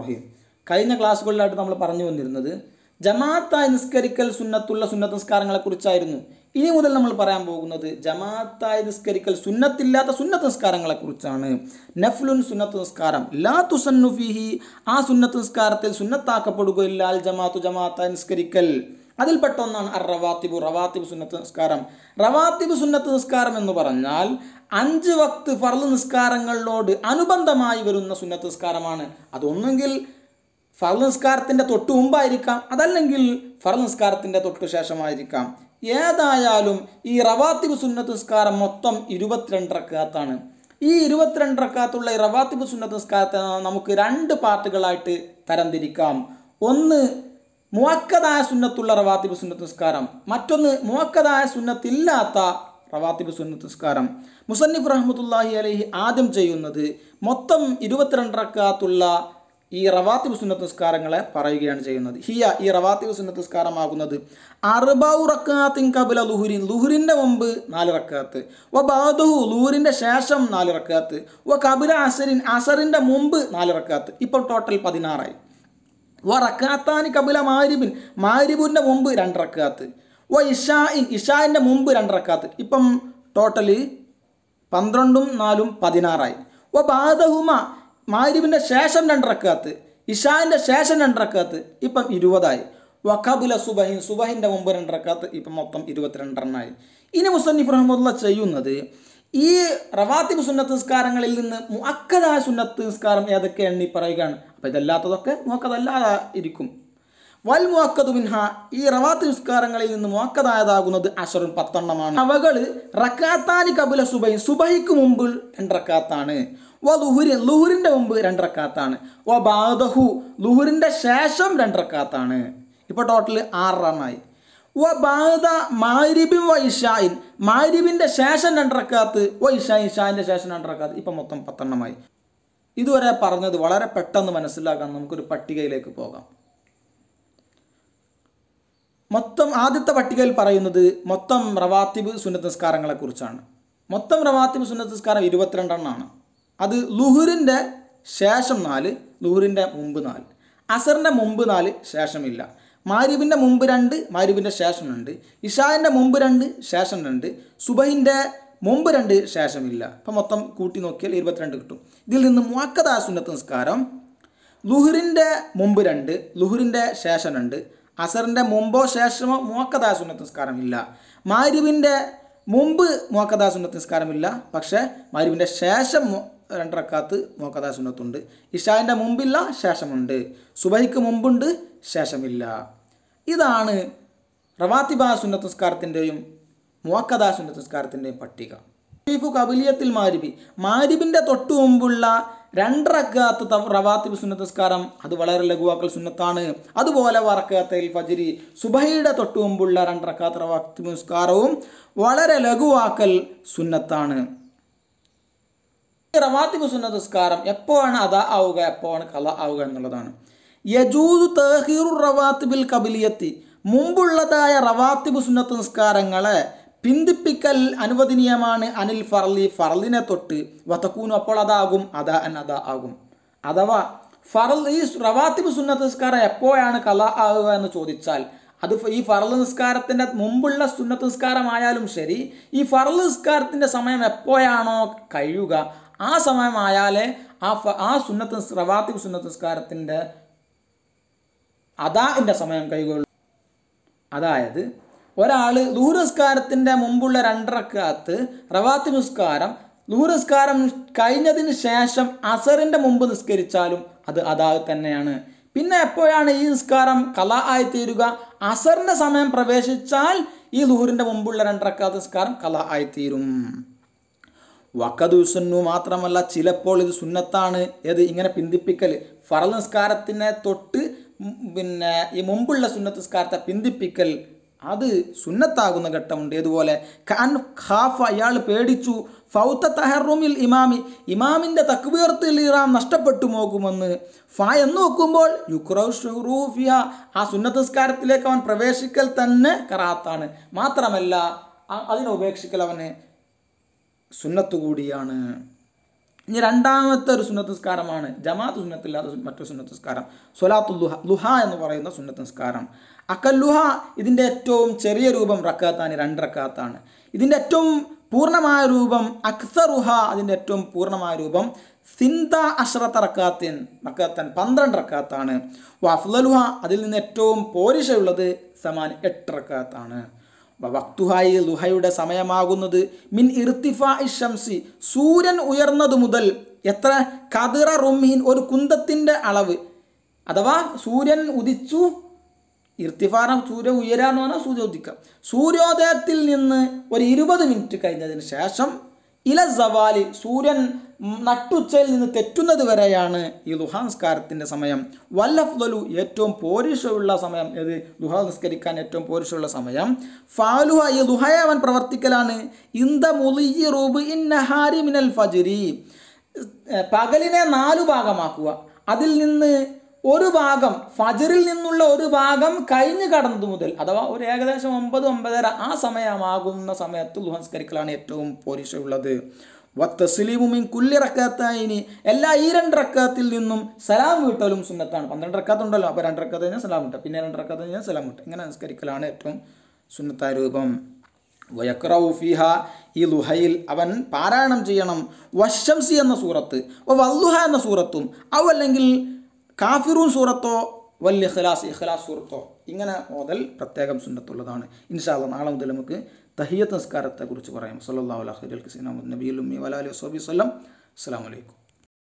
റഹീം കഴിഞ്ഞ ക്ലാസ്സുകളിലായിട്ട് നമ്മൾ പറഞ്ഞു വന്നിരുന്നത് ജമാഅത്തായി നിസ്കരിക്കൽ സുന്നത്തുള്ള സുന്നത്ത് നിസ്കാരങ്ങളെക്കുറിച്ചായിരുന്നു ഇനി മുതൽ നമ്മൾ പറയാൻ പോകുന്നത് ജമാഅത്തായി നിസ്കരിക്കൽ സുന്നത്തില്ലാത്ത സുന്നത്ത് നിസ്കാരങ്ങളെക്കുറിച്ചാണ് നഫ്ലുൻ സുന്നത്ത് നിസ്കാരം ലാ തുസന്നുഫിഹി ആ സുന്നത്ത് നിസ്കാരത്തിൽ സുന്നത്താക്കപ്പെടുകയില്ല അൽ ജമാഅത്തു ജമാഅത്തായി നിസ്കരിക്കൽ അതിൽപ്പെട്ട ഒന്നാണ് അറവാത്തിബു റവാത്തിബു റവാത്തിബ് സുന്നത്ത് നിസ്കാരം റവാത്തിബ് സുന്നത്ത് നിസ്കാരം എന്ന് പറഞ്ഞാൽ അഞ്ച് വക്ത് ഫർള് നിസ്കാരങ്ങളോട് അനുബന്ധമായി വരുന്ന സുന്നത്ത് നിസ്കാരമാണ് അതൊന്നുകിൽ ഫർള് നിസ്കാരത്തിൻ്റെ തൊട്ട് മുമ്പായിരിക്കാം അതല്ലെങ്കിൽ ഫർള് നിസ്കാരത്തിൻ്റെ തൊട്ട് ശേഷമായിരിക്കാം ഏതായാലും ഈ റവാത്തിബ് സുന്നത്ത് നിസ്കാരം മൊത്തം ഇരുപത്തിരണ്ട് റക്കാത്താണ് ഈ ഇരുപത്തിരണ്ട് റക്കാത്തുള്ള ഈ റവാത്തിബ് സുന്നത്ത് നിസ്കാരത്തെ നമുക്ക് രണ്ട് പാർട്ടുകളായിട്ട് തരംതിരിക്കാം ഒന്ന് മുവക്കതായ സുന്നത്തുള്ള റവാത്തിബ് സുന്നത്ത് നിസ്കാരം മറ്റൊന്ന് മുവക്കതായ സുന്നത്തില്ലാത്ത റവാത്തിബ് സുന്നത്ത് നിസ്കാരം മുസന്നിഫ് റഹ്മത്തുല്ലാഹി അലഹി ആദ്യം ചെയ്യുന്നത് മൊത്തം ഇരുപത്തിരണ്ട് റക്കാത്തുള്ള ഈ റവാത്തിബ് സുന്നത്ത് നിസ്കാരങ്ങളെ പറയുകയാണ് ചെയ്യുന്നത് ഹിയ ഈ റവാത്തിബ് സുന്നത്ത് നിസ്കാരമാകുന്നത് അറുബൗ റക്കാത്തിൻ കബില ലുഹുരി ലുഹുറിൻ്റെ മുമ്പ് നാല് റക്കാത്ത് വ ബാദുഹു ലുഹുറിൻ്റെ ശേഷം നാല് റക്കാത്ത് വ കബില അസരിൻ അസറിൻ്റെ മുമ്പ് നാല് റക്കാത്ത് ഇപ്പം ടോട്ടൽ പതിനാറായി വ കബില മാരിബിൻ മാരിബുവിൻ്റെ മുമ്പ് രണ്ട് റക്കാത്ത് വ ഇഷായിൻ ഇഷായിൻ്റെ മുമ്പ് രണ്ട് ഇപ്പം ടോട്ടല് പന്ത്രണ്ടും നാലും പതിനാറായി വ ബാദഹുമ മാരിബിൻ്റെ ശേഷം രണ്ട് റക്കാത്ത് ഇഷാൻ്റെ ശേഷം രണ്ട് ഇപ്പം ഇരുപതായി വഖബുല സുബഹിൻ സുബഹിൻ്റെ മുമ്പ് രണ്ട് ഇപ്പം മൊത്തം ഇരുപത്തിരണ്ടെണ്ണായി ഇനി മുസന്നിഫ് റഹ്മുല്ല ചെയ്യുന്നത് ഈ റവാത്തിബ് സുന്നത്ത് നിസ്കാരങ്ങളിൽ നിന്ന് മുഅക്കദായ സുന്നത്ത് നിസ്കാരം ഏതൊക്കെ എണ്ണി പറയുകയാണ് അപ്പോൾ ഇതല്ലാത്തതൊക്കെ മുഹക്കതല്ലാതെ ഇരിക്കും വൽ മുഹക്കതു മിൻഹ ഈ റവാത്ത് നിസ്കാരങ്ങളിൽ നിന്ന് മുഹക്കതായതാകുന്നത് അഷറും പത്തെണ്ണമാണ് അവകൾ റക്കാത്താനി കപില സുബൈ സുബൈക്ക് മുമ്പ് രണ്ടറക്കാത്താണ് വ ലുഹുരി ലുഹുറിൻ്റെ മുമ്പ് രണ്ടറക്കാത്താണ് വ ബാദഹു ലുഹുറിൻ്റെ ശേഷം രണ്ടറക്കാത്താണ് ഇപ്പോൾ ടോട്ടൽ ആറ് റണ്ണായി വ ബാദ മാരിബിൻ വ ഇഷായിൻ മാരിബിൻ്റെ ശേഷം രണ്ടറക്കാത്ത് വ ഇഷായിൻ ഇഷായിൻ്റെ ശേഷം രണ്ടറക്കാത്ത് ഇപ്പം മൊത്തം പത്തെണ്ണമായി ഇതുവരെ പറഞ്ഞത് വളരെ പെട്ടെന്ന് മനസ്സിലാക്കാൻ നമുക്കൊരു പട്ടികയിലേക്ക് പോകാം മൊത്തം ആദ്യത്തെ പട്ടികയിൽ പറയുന്നത് മൊത്തം റവാത്തിബ് സുന്നത്ത് കുറിച്ചാണ് മൊത്തം റവാത്തിബ് സുന്നത്ത് നിസ്കാരം ഇരുപത്തിരണ്ടെണ്ണമാണ് അത് ലുഹുറിൻ്റെ ശേഷം നാല് ലുഹുറിൻ്റെ മുമ്പ് നാല് അസറിൻ്റെ മുമ്പ് നാല് ശേഷമില്ല മാരിബിൻ്റെ മുമ്പ് രണ്ട് മാരിബിൻ്റെ ശേഷം രണ്ട് ഇഷാൻ്റെ മുമ്പ് രണ്ട് ശേഷം രണ്ട് സുബഹിൻ്റെ മുമ്പ് രണ്ട് ശേഷമില്ല അപ്പം മൊത്തം കൂട്ടി നോക്കിയാൽ ഇരുപത്തിരണ്ട് കിട്ടും ഇതിൽ നിന്ന് മുവാക്കദാ സുന്നത്ത് നിസ്കാരം ലുഹുറിൻ്റെ മുമ്പ് രണ്ട് ലുഹുറിൻ്റെ ശേഷം രണ്ട് അസറിൻ്റെ മുമ്പോ ശേഷമോ മുവാക്കദാ സുന്നത്ത് നിസ്കാരമില്ല മാരിബിൻ്റെ മുമ്പ് മുവാക്കദാ സുന്നത്ത് നിസ്കാരമില്ല പക്ഷേ മാരിബിൻ്റെ ശേഷം രണ്ടറക്കാത്ത് മുവാക്കദാ സുന്നത്തുണ്ട് ഇഷാവിൻ്റെ മുമ്പില്ല ശേഷമുണ്ട് സുബൈക്ക് മുമ്പുണ്ട് ശേഷമില്ല ഇതാണ് റവാത്തിബ സുന്നത്ത് നിസ്കാരത്തിൻ്റെയും മുവക്കദാസിൻ്റെ സുന്നസ്കാരത്തിൻ്റെ പട്ടിക ഷെയ്ഫു കബിലിയത്തിൽ മാരിബി മാരിബിൻ്റെ തൊട്ടു മുമ്പുള്ള രണ്ടറക്കാത്ത റവാത്തിബ് സുന്നസ്കാരം അത് വളരെ ലഘുവാക്കൽ സുന്നത്താണ് അതുപോലെ വറക്കാത്തയിൽ ഫജിരി സുബഹയുടെ തൊട്ടു മുമ്പുള്ള രണ്ടറക്കാത്ത റവാത്തിബ് നിസ്കാരവും വളരെ ലഘുവാക്കൽ സുന്നത്താണ് റവാത്തിബ് സുന്നസ്കാരം എപ്പോഴാണ് അതാ ആവുക എപ്പോഴാണ് കല ആവുക എന്നുള്ളതാണ് യജൂദ് തഹീറു റവാത്തിബിൽ കബിലിയത്തി മുമ്പുള്ളതായ റവാത്തിബ് സുന്നത്ത് നിസ്കാരങ്ങളെ പിന്തിപ്പിക്കൽ അനുവദനീയമാണ് അനിൽ ഫർലി ഫർലിനെ തൊട്ട് വത്തക്കൂനു അപ്പോൾ അതാകും അത അൻ അത ആകും അഥവാ ഫറൽ ഈ റവാത്തിബ് സുന്നത്ത് നിസ്കാരം എപ്പോഴാണ് കല ആകുക എന്ന് ചോദിച്ചാൽ അത് ഈ ഫറൽ നിസ്കാരത്തിൻ്റെ മുമ്പുള്ള സുന്നത്ത് നിസ്കാരമായാലും ശരി ഈ ഫറൽ നിസ്കാരത്തിൻ്റെ സമയം എപ്പോഴാണോ കഴിയുക ആ സമയമായാലേ ആ ഫ ആ സുന്നത്ത് റവാത്തിബ് സുന്നത്ത് നിസ്കാരത്തിൻ്റെ അതാ സമയം കഴിയുകയുള്ളൂ അതായത് ഒരാൾ ദൂരസ്കാരത്തിൻ്റെ മുമ്പുള്ള രണ്ടരക്കകത്ത് റവാത്തി നിസ്കാരം ദൂരസ്കാരം കഴിഞ്ഞതിന് ശേഷം അസറിൻ്റെ മുമ്പ് നിസ്കരിച്ചാലും അത് അതാത് തന്നെയാണ് പിന്നെ എപ്പോഴാണ് ഈ നിസ്കാരം കല ആയി തീരുക അസറിൻ്റെ സമയം പ്രവേശിച്ചാൽ ഈ ലൂറിൻ്റെ മുമ്പുള്ള രണ്ടരക്കാത്ത നിസ്കാരം കല ആയി തീരും വക്കതു മാത്രമല്ല ചിലപ്പോൾ ഇത് സുന്നത്താണ് ഏത് ഇങ്ങനെ പിന്തിപ്പിക്കൽ ഫറൽ നിസ്കാരത്തിനെ തൊട്ട് പിന്നെ ഈ മുമ്പുള്ള സുന്നത്ത് നിസ്കാരത്തെ പിന്തിപ്പിക്കൽ അത് സുന്നത്താകുന്ന ഘട്ടമുണ്ട് ഏതുപോലെ ഖാൻ ഖാഫ അയാൾ പേടിച്ചു ഫൗത്ത തഹറുമിൽ ഇമാമി ഇമാമിൻ്റെ തക്വീർത്ത് ഇറാം നഷ്ടപ്പെട്ടു നോക്കുമെന്ന് ഫ എന്ന് നോക്കുമ്പോൾ യുക്രൂഫിയ ആ സുന്നതസ്കാരത്തിലേക്ക് അവൻ പ്രവേശിക്കൽ തന്നെ കറാത്താണ് മാത്രമല്ല അതിനെ ഉപേക്ഷിക്കൽ അവന് സുന്നത്തു കൂടിയാണ് ഇനി രണ്ടാമത്തെ ഒരു സുന്നത്ത് നിസ്കാരമാണ് ജമാഅത്ത് സുന്നത്തില്ലാത്ത മറ്റൊരു സുന്നത്ത് നിസ്കാരം സൊലാത്തു ലുഹ ലുഹ എന്ന് പറയുന്ന സുന്നത്ത് നിസ്കാരം അക്കല്ലുഹ ഇതിൻ്റെ ഏറ്റവും ചെറിയ രൂപം റക്കാത്താണ് രണ്ട് റക്കാത്താണ് ഇതിൻ്റെ ഏറ്റവും പൂർണ്ണമായ രൂപം അക്സറുഹ അതിൻ്റെ ഏറ്റവും പൂർണ്ണമായ രൂപം സിന്ത അഷ്റത്ത് റക്കാത്തിൻ റക്കാത്തൻ പന്ത്രണ്ട് റക്കാത്താണ് വഫ്ലലുഹ അതിൽ നിന്ന് ഏറ്റവും പോരിഷയുള്ളത് സമാൻ എട്ട് റക്കാത്താണ് വക്തുഹായി ലുഹയുടെ സമയമാകുന്നത് മിൻ ഇർത്തിഫാ ഇഷംസി സൂര്യൻ ഉയർന്നത് മുതൽ എത്ര കതിറ റുംഹിൻ ഒരു കുന്തത്തിൻ്റെ അളവ് അഥവാ സൂര്യൻ ഉദിച്ചു ഇർത്തിഫാന സൂര്യ എന്ന് പറഞ്ഞാൽ സൂര്യോദിക്കുക സൂര്യോദയത്തിൽ നിന്ന് ഒരു ഇരുപത് മിനിറ്റ് കഴിഞ്ഞതിന് ശേഷം ഇല സവാലി സൂര്യൻ നട്ടുച്ചയിൽ നിന്ന് തെറ്റുന്നത് വരെയാണ് ഈ ദുഹാംസ്കാരത്തിൻ്റെ സമയം വല്ലഫ്ലു ഏറ്റവും പോരുഷമുള്ള സമയം ഏത് ദുഹ നിസ്കരിക്കാൻ ഏറ്റവും പോരുഷമുള്ള സമയം ഫാലുഹ ഈ ദുഹയെ അവൻ പ്രവർത്തിക്കലാണ് ഇന്ത മുലിയി റൂബ് ഇൻ നഹാരി മിനൽ ഫജിരി പകലിനെ നാലു ഭാഗമാക്കുക അതിൽ നിന്ന് ഒരു ഭാഗം ഫജറിൽ നിന്നുള്ള ഒരു ഭാഗം കഴിഞ്ഞു കടന്നത് മുതൽ അഥവാ ഒരു ഏകദേശം ഒമ്പത് ഒമ്പതര ആ സമയമാകുന്ന സമയത്ത് ദുഹംസ്കരിക്കലാണ് ഏറ്റവും പോരിഷുള്ളത് കുല്ലി റക്കാത്തായിനി എല്ലാ ഈ രണ്ട് റക്കാത്തിൽ നിന്നും സലാം വീട്ടലും സുന്നത്താണ് പന്ത്രണ്ട് റക്കാത്ത് ഉണ്ടല്ലോ അപ്പോൾ രണ്ട് റക്കാത്ത് കഴിഞ്ഞാൽ സലാം വിട്ടു പിന്നെ രണ്ട് റക്കാത്ത് കഴിഞ്ഞാൽ സലാം വിട്ടു ഇങ്ങനെ നമസ്കരിക്കലാണ് ഏറ്റവും സുന്നത്തായ രൂപം വയക്രൗഫിഹ ഈ ലുഹയിൽ അവൻ പാരായണം ചെയ്യണം വശംസി എന്ന സൂറത്ത് വല്ലുഹ എന്ന സൂറത്തും അവ അല്ലെങ്കിൽ കാഫിറൂൻ സൂറത്തോ വല്യ ഇഖ്ലാസ് ഇഖ്ലാസ് സൂറത്തോ ഇങ്ങനെ ഓതൽ പ്രത്യേകം സുന്നത്തുള്ളതാണ് ഇൻഷാല്ല നാളെ മുതൽ നമുക്ക് തഹിയത്ത് നിസ്കാരത്തെക്കുറിച്ച് പറയാം സല്ലാ അലഹുൽ ഹുസൈൻ നബിയുൽ ഉമ്മി വലാലി വസ്ബി അസ്സാം വലൈക്കും